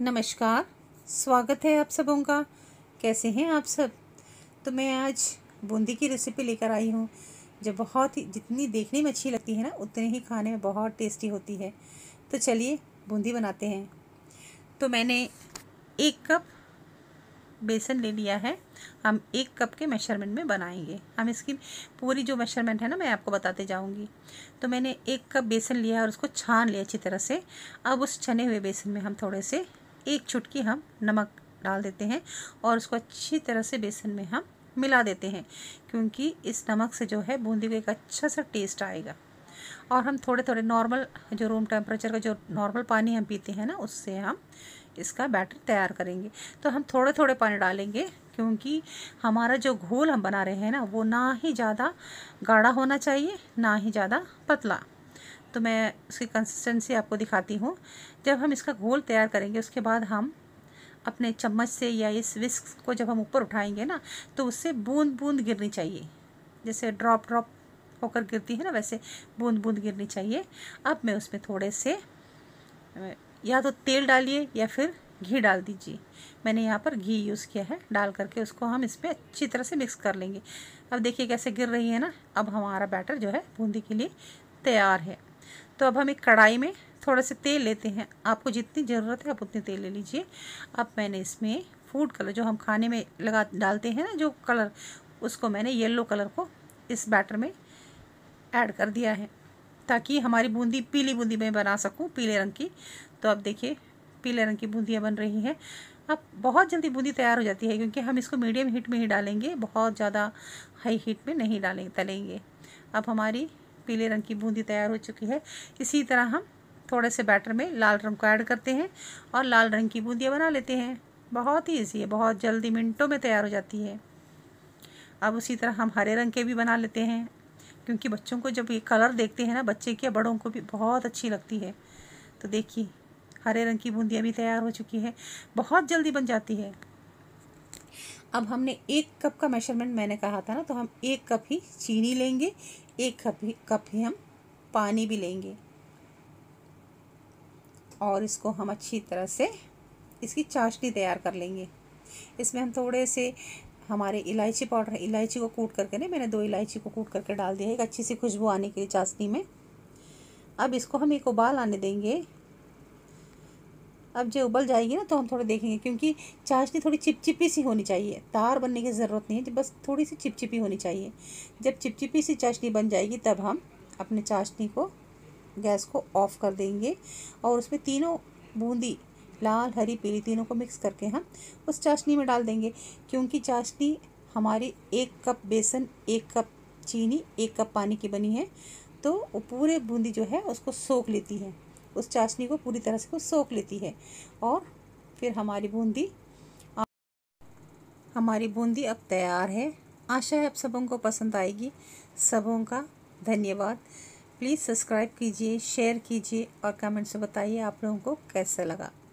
नमस्कार स्वागत है आप सबों का कैसे हैं आप सब तो मैं आज बूंदी की रेसिपी लेकर आई हूँ जो बहुत ही जितनी देखने में अच्छी लगती है ना उतनी ही खाने में बहुत टेस्टी होती है तो चलिए बूंदी बनाते हैं तो मैंने एक कप बेसन ले लिया है हम एक कप के मेशरमेंट में बनाएंगे हम इसकी पूरी जो मेशरमेंट है ना मैं आपको बताते जाऊंगी तो मैंने एक कप बेसन लिया और उसको छान लिया अच्छी तरह से अब उस छने हुए बेसन में हम थोड़े से एक चुटकी हम नमक डाल देते हैं और उसको अच्छी तरह से बेसन में हम मिला देते हैं क्योंकि इस नमक से जो है बूंदी को एक अच्छा सा टेस्ट आएगा और हम थोड़े थोड़े नॉर्मल जो रूम टेम्परेचर का जो नॉर्मल पानी हम पीते हैं ना उससे हम इसका बैटर तैयार करेंगे तो हम थोड़े थोड़े पानी डालेंगे क्योंकि हमारा जो घोल हम बना रहे हैं ना वो ना ही ज़्यादा गाढ़ा होना चाहिए ना ही ज़्यादा पतला तो मैं उसकी कंसिस्टेंसी आपको दिखाती हूँ जब हम इसका घोल तैयार करेंगे उसके बाद हम अपने चम्मच से या इस विस्क को जब हम ऊपर उठाएंगे ना तो उससे बूंद बूंद गिरनी चाहिए जैसे ड्रॉप ड्रॉप होकर गिरती है ना वैसे बूंद बूंद गिरनी चाहिए अब मैं उसमें थोड़े से या तो तेल डालिए या फिर घी डाल दीजिए मैंने यहाँ पर घी यूज़ किया है डाल करके उसको हम इसमें अच्छी तरह से मिक्स कर लेंगे अब देखिए कैसे गिर रही है ना अब हमारा बैटर जो है बूंदी के लिए तैयार है तो अब हम एक कढ़ाई में थोड़ा सा तेल लेते हैं आपको जितनी ज़रूरत है आप उतनी तेल ले लीजिए अब मैंने इसमें फूड कलर जो हम खाने में लगा डालते हैं ना जो कलर उसको मैंने येलो कलर को इस बैटर में ऐड कर दिया है ताकि हमारी बूंदी पीली बूंदी में बना सकूँ पीले रंग की तो अब देखिए पीले रंग की बूंदियाँ बन रही हैं अब बहुत जल्दी बूंदी तैयार हो जाती है क्योंकि हम इसको मीडियम हीट में ही डालेंगे बहुत ज़्यादा हाई हीट में नहीं डालेंगे तलेंगे अब हमारी पीले रंग की बूंदी तैयार हो चुकी है इसी तरह हम थोड़े से बैटर में लाल रंग को ऐड करते हैं और लाल रंग की बूंदियाँ बना लेते हैं बहुत ही ईजी है बहुत जल्दी मिनटों में तैयार हो जाती है अब उसी तरह हम हरे रंग के भी बना लेते हैं क्योंकि बच्चों को जब ये कलर देखते हैं ना बच्चे के बड़ों को भी बहुत अच्छी लगती है तो देखिए हरे रंग की बूंदियाँ भी तैयार हो चुकी है बहुत जल्दी बन जाती है अब हमने एक कप का मेजरमेंट मैंने कहा था ना तो हम एक कप ही चीनी लेंगे एक कप ही कप ही हम पानी भी लेंगे और इसको हम अच्छी तरह से इसकी चाशनी तैयार कर लेंगे इसमें हम थोड़े से हमारे इलायची पाउडर इलायची को कूट करके ना मैंने दो इलायची को कूट करके डाल दिया है एक अच्छी सी खुशबू आने के लिए चाशनी में अब इसको हम एक उबाल आने देंगे अब जो उबल जाएगी ना तो हम थोड़ा देखेंगे क्योंकि चाशनी थोड़ी चिपचिपी सी होनी चाहिए तार बनने की ज़रूरत नहीं है बस थोड़ी सी चिपचिपी होनी चाहिए जब चिपचिपी सी चाशनी बन जाएगी तब हम अपने चाशनी को गैस को ऑफ़ कर देंगे और उसमें तीनों बूंदी लाल हरी पीली तीनों को मिक्स करके हम उस चाशनी में डाल देंगे क्योंकि चाशनी हमारी एक कप बेसन एक कप चीनी एक कप पानी की बनी है तो वो पूरे बूंदी जो है उसको सोख लेती है उस चाशनी को पूरी तरह से को सोख लेती है और फिर हमारी बूंदी हमारी बूंदी अब तैयार है आशा है आप सबों को पसंद आएगी सबों का धन्यवाद प्लीज़ सब्सक्राइब कीजिए शेयर कीजिए और कमेंट्स बताइए आप लोगों को कैसा लगा